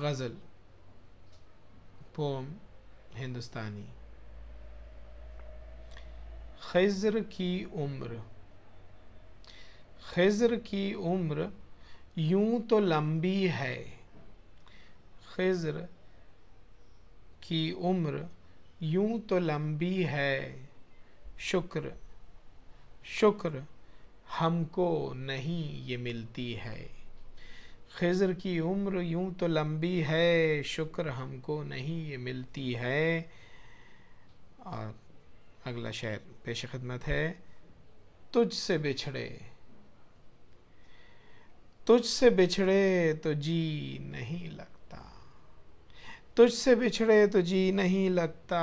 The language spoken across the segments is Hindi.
गज़ल पोम हिंदुस्तानी खज़र की उम्र खज़र की उम्र यूं तो लंबी है खज़र की उम्र यूं तो लंबी है शुक्र शुक्र हमको नहीं ये मिलती है खजर की उम्र यूं तो लंबी है शुक्र हमको नहीं ये मिलती है और अगला शहर पेश खदमत है से बिछड़े तुझ से बिछड़े तो जी नहीं लगता तुझ से बिछड़े तो जी नहीं लगता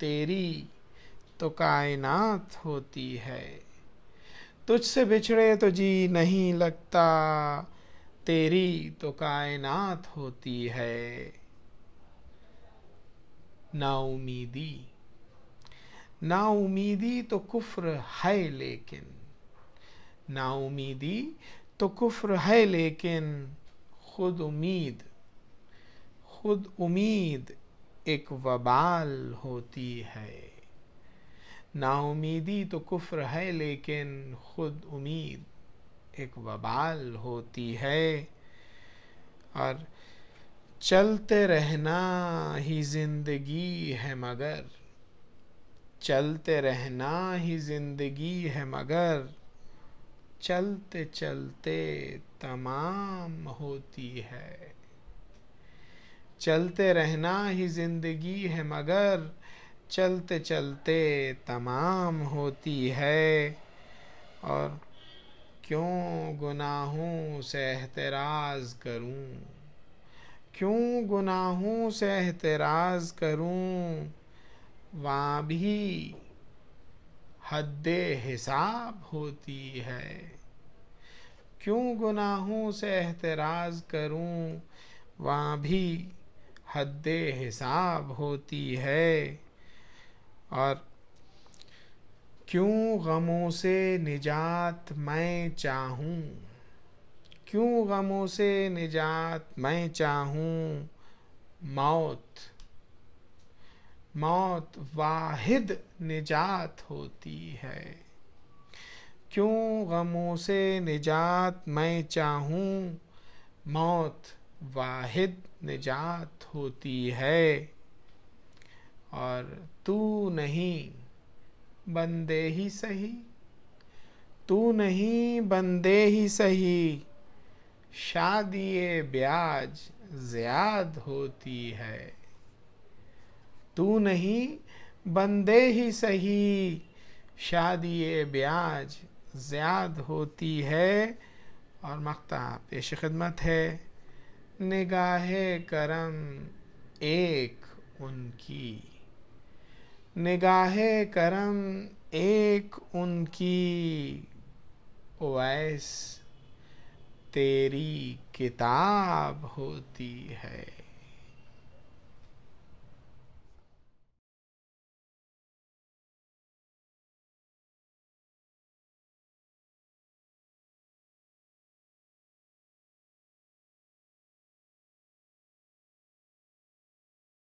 तेरी तो कायनात होती है तुझ से बिछड़े तो जी नहीं लगता तेरी तो कायनात होती है नाउमीदी नाउमीदी तो कुफ्र है लेकिन नाउमीदी तो कुफ्र है लेकिन खुद उम्मीद खुद उम्मीद एक वबाल होती है नाउमीदी तो कुफ्र है लेकिन खुद उम्मीद एक बबाल होती है और चलते रहना ही जिंदगी है मगर चलते रहना ही जिंदगी है मगर चलते चलते तमाम होती है चलते रहना ही जिंदगी है मगर चलते चलते तमाम होती है और क्यों गुनाहों से एहतराज करूं क्यों गुनाहों से एहतराज करूं वहाँ भी हद हिसाब होती है क्यों गुनाहों से एहतराज करूं वहाँ भी हद हिसाब होती है और क्यों गमों से निजात मैं चाहूँ क्यों गमों से निजात मैं चाहूँ मौत मौत वाहिद निजात होती है क्यों गमों से निजात मैं चाहूँ मौत वाहिद निजात होती है और तू नहीं बंदे ही सही तू नहीं बंदे ही सही शादी ब्याज ज़्याद होती है तू नहीं बंदे ही सही शादी ब्याज ज़्याद होती है और मकता पेश खिदमत है निगाह करम एक उनकी निगाहे करम एक उनकी वैस तेरी किताब होती है